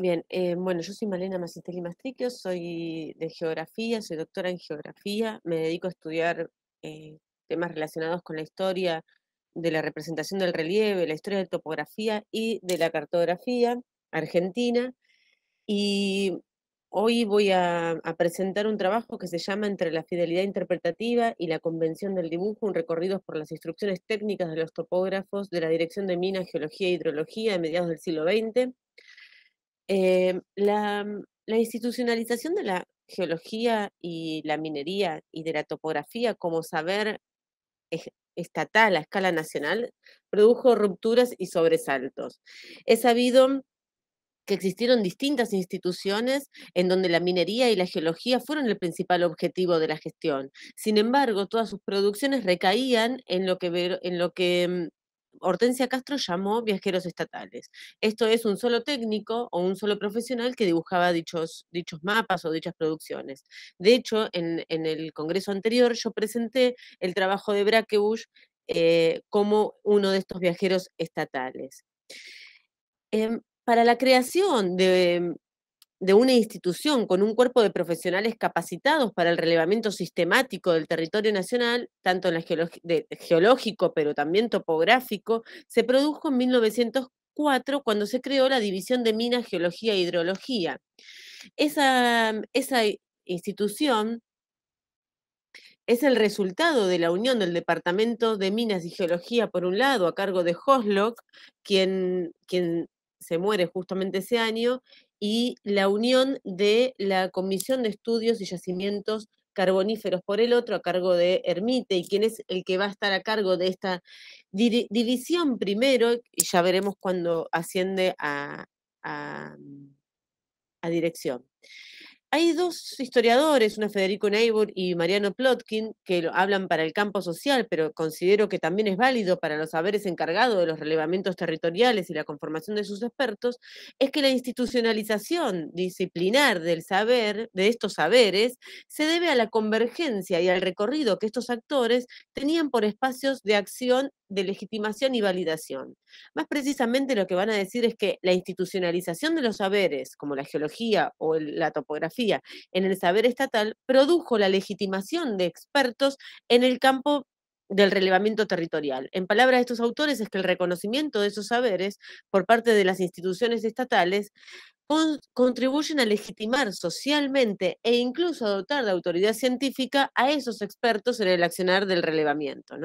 Bien, eh, bueno, yo soy Malena Macisteli Mastriquio, soy de geografía, soy doctora en geografía, me dedico a estudiar eh, temas relacionados con la historia de la representación del relieve, la historia de la topografía y de la cartografía argentina. Y hoy voy a, a presentar un trabajo que se llama Entre la fidelidad interpretativa y la convención del dibujo, un recorrido por las instrucciones técnicas de los topógrafos de la Dirección de Minas, Geología e Hidrología de mediados del siglo XX eh, mm, la, institucionalización de la geología y la minería y de la topografía como saber estatal a escala nacional produjo rupturas y sobresaltos. Es sabido que existieron distintas instituciones en donde la minería y la geología fueron el principal objetivo de la gestión. Sin embargo, todas sus producciones recaían en lo que, en lo que mm, Hortensia Castro llamó viajeros estatales. Esto es un solo técnico o un solo profesional que dibujaba dichos, dichos mapas o dichas producciones. De hecho, en, el congreso anterior yo presenté el trabajo de Braquebush eh, como uno de estos viajeros estatales. Em, para la creación de, de una institución con un cuerpo de profesionales capacitados para el relevamiento sistemático del territorio nacional, tanto en geológico, pero también topográfico, se produjo en 1904 cuando se creó la División de Minas, Geología e Hidrología. Esa, esa institución es el resultado de la unión del Departamento de Minas y Geología, por un lado, a cargo de Hoslock, quien, quien se muere justamente ese año, y la unión de la Comisión de Estudios y Yacimientos Carboníferos por el otro, a cargo de Ermite, y quién es el que va a estar a cargo de esta división primero, y ya veremos cuando asciende a, a dirección hay dos historiadores, una Federico Neibur y Mariano Plotkin, que lo hablan para el campo social, pero considero que también es válido para los saberes encargados de los relevamientos territoriales y la conformación de sus expertos, es que la institucionalización disciplinar del saber, de estos saberes, se debe a la convergencia y al recorrido que estos actores tenían por espacios de acción de legitimación y validación. Más precisamente lo que van a decir es que la institucionalización de los saberes, como la geología o la topografía, en el saber estatal produjo la legitimación de expertos en el campo del relevamiento territorial. En palabras de estos autores es que el reconocimiento de esos saberes por parte de las instituciones estatales contribuyen a legitimar socialmente e incluso a dotar de autoridad científica a esos expertos en el accionar del relevamiento.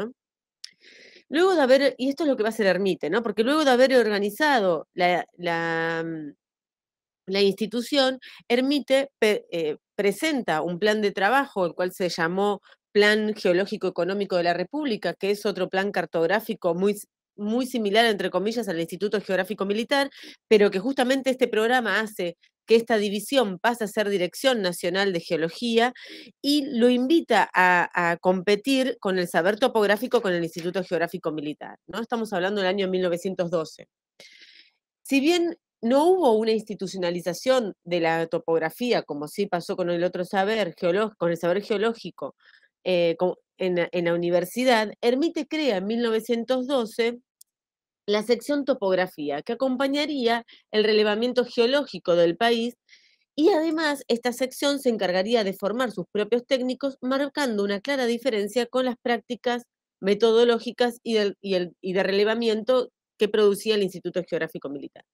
Luego de haber, y esto es lo que va a ser ermite, ¿no? porque luego de haber organizado la mm, la institución, Ermite eh, presenta un plan de trabajo, el cual se llamó Plan Geológico Económico de la República, que es otro plan cartográfico muy muy similar, entre comillas, al Instituto Geográfico Militar, pero que justamente este programa hace que esta división pase a ser Dirección Nacional de Geología y lo invita a, competir con el saber topográfico con el Instituto Geográfico Militar. ¿no? Estamos hablando del año 1912. Si bien no hubo una institucionalización de la topografía, como sí pasó con el otro saber, con el saber geológico eh, en, la, universidad, Hermite crea en 1912 la sección topografía, que acompañaría el relevamiento geológico del país y además esta sección se encargaría de formar sus propios técnicos, marcando una clara diferencia con las prácticas metodológicas y y el, y de relevamiento que producía el Instituto Geográfico Militar.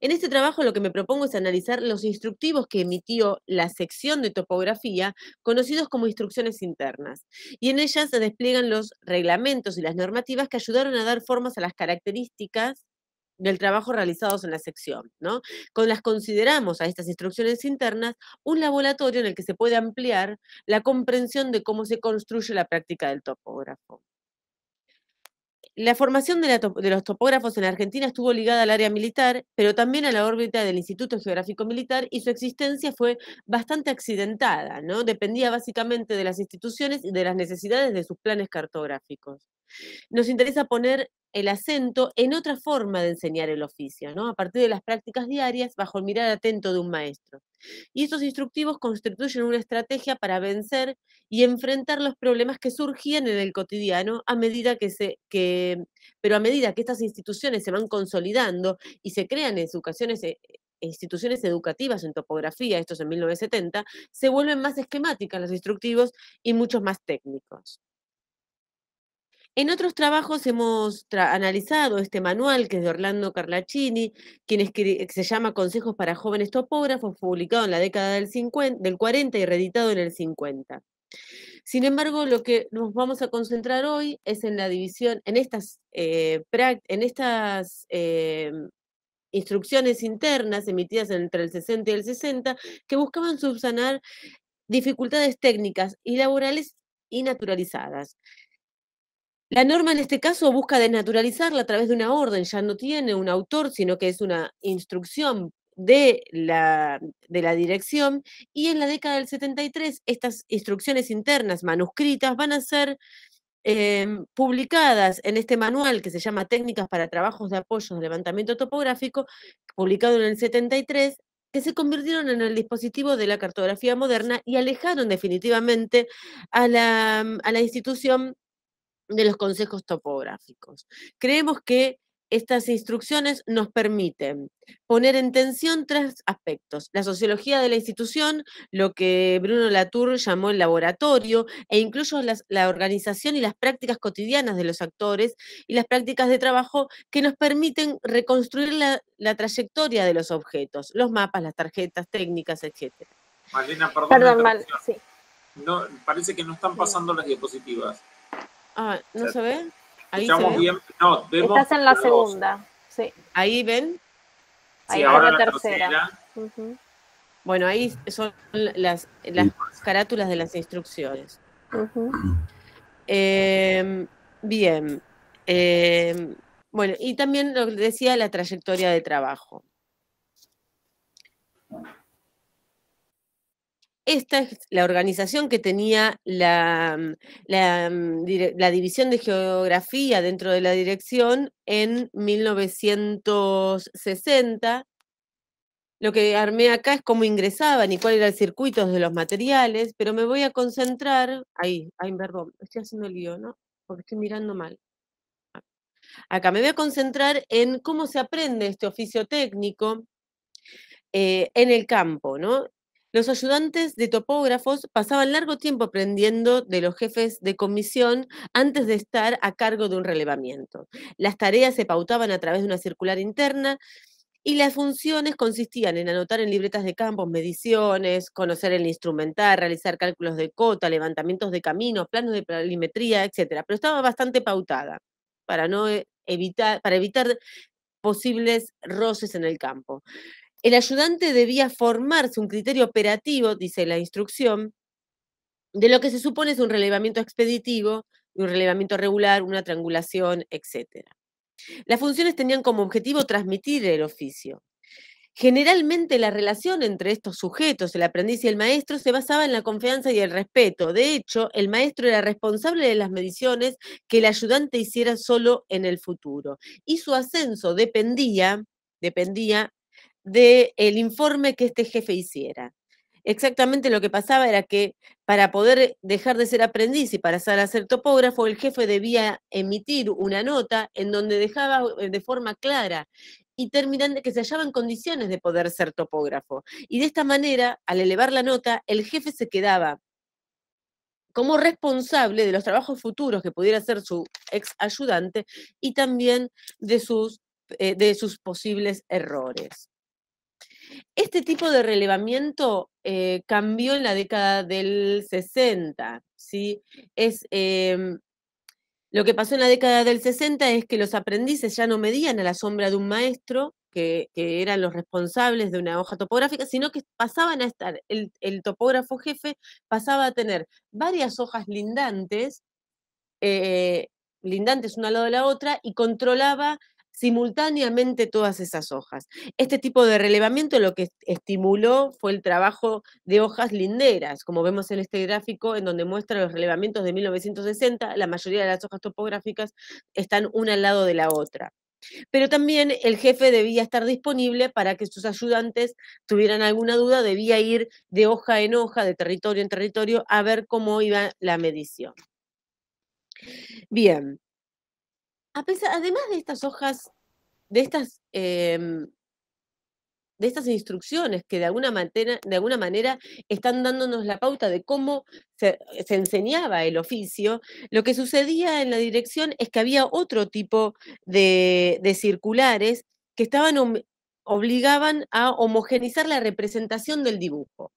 En este trabajo lo que me propongo es analizar los instructivos que emitió la sección de topografía, conocidos como instrucciones internas, y en ellas se despliegan los reglamentos y las normativas que ayudaron a dar formas a las características del trabajo realizados en la sección, Con las consideramos a estas instrucciones internas un laboratorio en el que se puede ampliar la comprensión de cómo se construye la práctica del topógrafo. La formación de, los topógrafos en Argentina estuvo ligada al área militar, pero también a la órbita del Instituto Geográfico Militar y su existencia fue bastante accidentada, ¿no? Dependía básicamente de las instituciones y de las necesidades de sus planes cartográficos nos interesa poner el acento en otra forma de enseñar el oficio, ¿no? a partir de las prácticas diarias bajo el mirar atento de un maestro. Y estos instructivos constituyen una estrategia para vencer y enfrentar los problemas que surgían en el cotidiano a medida que pero a medida que estas instituciones se van consolidando y se crean eh, instituciones educativas en topografía, estos en 1970, se vuelven más esquemáticas los instructivos y muchos más técnicos. En otros trabajos hemos analizado este manual que es de Orlando Carlaccini, quien que se llama Consejos para jóvenes topógrafos, publicado en la década del, 40 y reeditado en el 50. Sin embargo, lo que nos vamos a concentrar hoy es en la división, en estas, eh, en estas eh, instrucciones internas emitidas entre el 60 y el 60, que buscaban subsanar dificultades técnicas y laborales y naturalizadas. La norma en este caso busca desnaturalizarla a través de una orden, ya no tiene un autor, sino que es una instrucción de la, de la dirección y en la década del 73 estas instrucciones internas manuscritas van a ser em, publicadas en este manual que se llama Técnicas para Trabajos de Apoyo de Levantamiento Topográfico, publicado en el 73, que se convirtieron en el dispositivo de la cartografía moderna y alejaron definitivamente a la, a la institución de los consejos topográficos. Creemos que estas instrucciones nos permiten poner en tensión tres aspectos. La sociología de la institución, lo que Bruno Latour llamó el laboratorio, e incluso la organización y las prácticas cotidianas de los actores y las prácticas de trabajo que nos permiten reconstruir la, trayectoria de los objetos, los mapas, las tarjetas técnicas, etc. perdón. parece que no están pasando las diapositivas. Ah, ¿no se ve? Ahí se Estás en la segunda, Ahí ven. ahí ahora la, tercera. Bueno, ahí son las, las carátulas de las instrucciones. Em, bien. Em, bueno, y también lo que decía la trayectoria de trabajo. Esta es la organización que tenía mm, mm, la, División de Geografía dentro de la dirección en 1960. Lo que armé acá es cómo ingresaban y cuál era el circuito de los materiales, pero me voy a concentrar. Ahí, ahí, estoy haciendo lío, ¿no? Porque estoy mirando mal. Ah, acá me voy a concentrar en cómo se aprende este oficio técnico, eh, en el campo, ¿no? los ayudantes de topógrafos pasaban largo tiempo aprendiendo de los jefes de comisión antes de estar a cargo de un relevamiento. Las tareas se pautaban a través de una circular interna y las funciones consistían en anotar en libretas de campos mediciones, conocer el instrumental, realizar cálculos de cota, levantamientos de caminos, planos de planimetría, etc. Pero estaba bastante pautada para, no eh, evitar, para evitar posibles roces en el campo. El ayudante debía formarse un criterio operativo, dice la instrucción, de lo que se supone es un relevamiento expeditivo, un relevamiento regular, una triangulación, etc. Las funciones tenían como objetivo transmitir el oficio. Generalmente la relación entre estos sujetos, el aprendiz y el maestro, se basaba en la confianza y el respeto. De hecho, el maestro era responsable de las mediciones que el ayudante hiciera solo en el futuro. Y su ascenso dependía, dependía del informe que este jefe hiciera. Exactamente lo que pasaba era que para poder dejar de ser aprendiz y para a ser topógrafo, el jefe debía emitir una nota en donde dejaba eh, de forma clara y terminante que se hallaba en condiciones de poder ser topógrafo. Y de esta manera, al elevar la nota, el jefe se quedaba como responsable de los trabajos futuros que pudiera hacer su ex ayudante y también de sus, eh, de sus posibles errores. Este tipo de relevamiento eh, cambió en la década del 60, ¿sí? Es, em, lo que pasó en la década del 60 es que los aprendices ya no medían a la sombra de un maestro, que, eran los responsables de una hoja topográfica, sino que pasaban a estar, el, topógrafo jefe pasaba a tener varias hojas lindantes, eh, lindantes una al lado de la otra, y controlaba simultáneamente todas esas hojas. Este tipo de relevamiento lo que estimuló fue el trabajo de hojas linderas, como vemos en este gráfico en donde muestra los relevamientos de 1960, la mayoría de las hojas topográficas están una al lado de la otra. Pero también el jefe debía estar disponible para que sus ayudantes tuvieran alguna duda, debía ir de hoja en hoja, de territorio en territorio, a ver cómo iba la medición. Bien, además de estas hojas, de estas, em, de estas instrucciones que de alguna, manera, de alguna manera están dándonos la pauta de cómo se, enseñaba el oficio, lo que sucedía en la dirección es que había otro tipo de, circulares que estaban obligaban a homogenizar la representación del dibujo.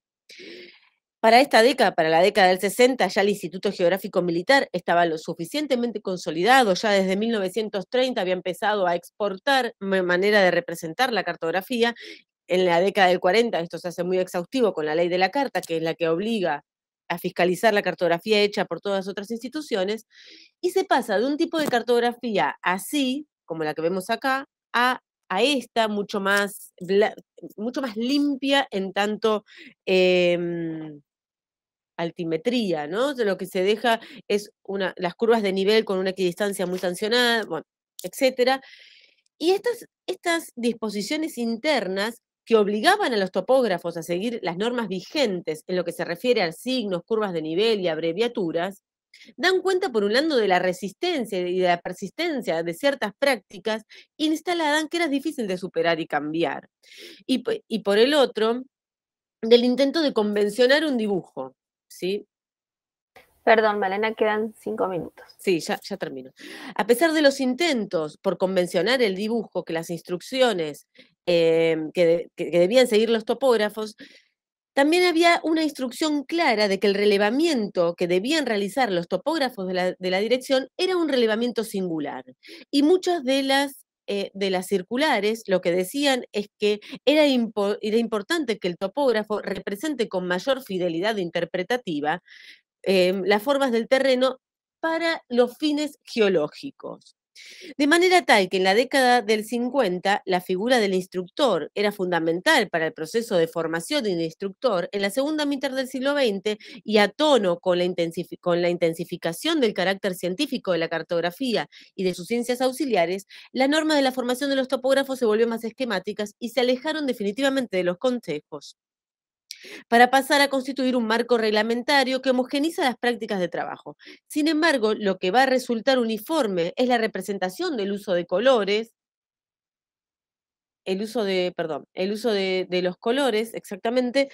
Para esta década, para la década del 60, ya el Instituto Geográfico Militar estaba lo suficientemente consolidado, ya desde 1930 había empezado a exportar manera de representar la cartografía. En la década del 40, esto se hace muy exhaustivo con la ley de la carta, que es la que obliga a fiscalizar la cartografía hecha por todas otras instituciones, y se pasa de un tipo de cartografía así, como la que vemos acá, a a esta, mucho más, mucho más limpia en tanto em, altimetría, ¿no? Lo que se deja es una, las curvas de nivel con una equidistancia muy sancionada, bueno, etc. Y estas, estas disposiciones internas que obligaban a los topógrafos a seguir las normas vigentes en lo que se refiere a signos, curvas de nivel y abreviaturas, dan cuenta, por un lado, de la resistencia y de la persistencia de ciertas prácticas instaladas que eran difícil de superar y cambiar. Y, por el otro, del intento de convencionar un dibujo, ¿sí? Perdón, Malena, quedan cinco minutos. Sí, ya, ya, termino. A pesar de los intentos por convencionar el dibujo, que las instrucciones eh, que, debían seguir los topógrafos también había una instrucción clara de que el relevamiento que debían realizar los topógrafos de la, dirección era un relevamiento singular. Y muchas de las, eh, de las circulares lo que decían es que era, importante que el topógrafo represente con mayor fidelidad interpretativa em, las formas del terreno para los fines geológicos. De manera tal que en la década del 50 la figura del instructor era fundamental para el proceso de formación de un instructor en la segunda mitad del siglo XX y a tono con la, intensificación del carácter científico de la cartografía y de sus ciencias auxiliares, la norma de la formación de los topógrafos se volvió más esquemáticas y se alejaron definitivamente de los consejos para pasar a constituir un marco reglamentario que homogeniza las prácticas de trabajo. Sin embargo, lo que va a resultar uniforme es la representación del uso de colores, el uso de, perdón, el uso de, los colores, exactamente,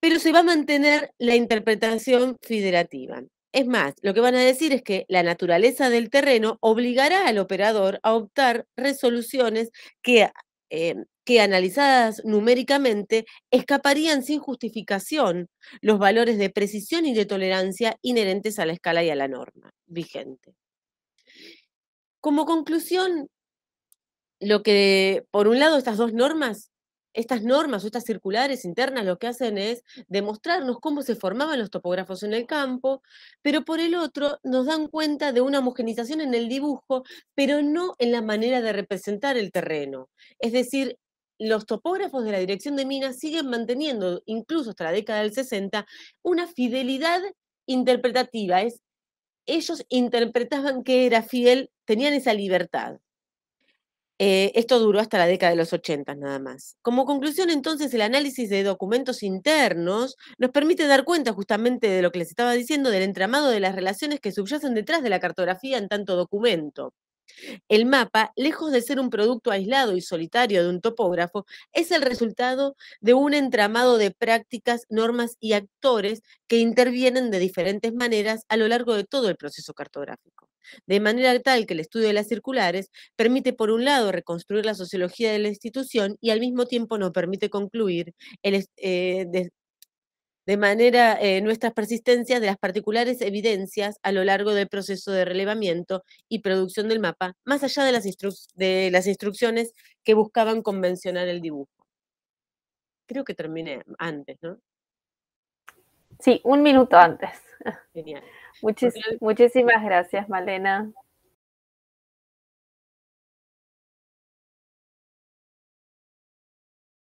pero se va a mantener la interpretación federativa. Es más, lo que van a decir es que la naturaleza del terreno obligará al operador a optar resoluciones que eh, que analizadas numéricamente escaparían sin justificación los valores de precisión y de tolerancia inherentes a la escala y a la norma vigente. Como conclusión, lo que, por un lado, estas dos normas estas normas o estas circulares internas lo que hacen es demostrarnos cómo se formaban los topógrafos en el campo, pero por el otro nos dan cuenta de una homogenización en el dibujo, pero no en la manera de representar el terreno. Es decir, los topógrafos de la Dirección de Minas siguen manteniendo, incluso hasta la década del 60, una fidelidad interpretativa. Es, ellos interpretaban que era fiel, tenían esa libertad. Eh, esto duró hasta la década de los 80 nada más. Como conclusión, entonces, el análisis de documentos internos nos permite dar cuenta justamente de lo que les estaba diciendo, del entramado de las relaciones que subyacen detrás de la cartografía en tanto documento. El mapa, lejos de ser un producto aislado y solitario de un topógrafo, es el resultado de un entramado de prácticas, normas y actores que intervienen de diferentes maneras a lo largo de todo el proceso cartográfico de manera tal que el estudio de las circulares permite, por un lado, reconstruir la sociología de la institución y al mismo tiempo nos permite concluir eh, de, manera eh, nuestras persistencias de las particulares evidencias a lo largo del proceso de relevamiento y producción del mapa, más allá de las, de las instrucciones que buscaban convencionar el dibujo. Creo que terminé antes, ¿no? Sí, un minuto antes. Genial muchísimas gracias, Malena.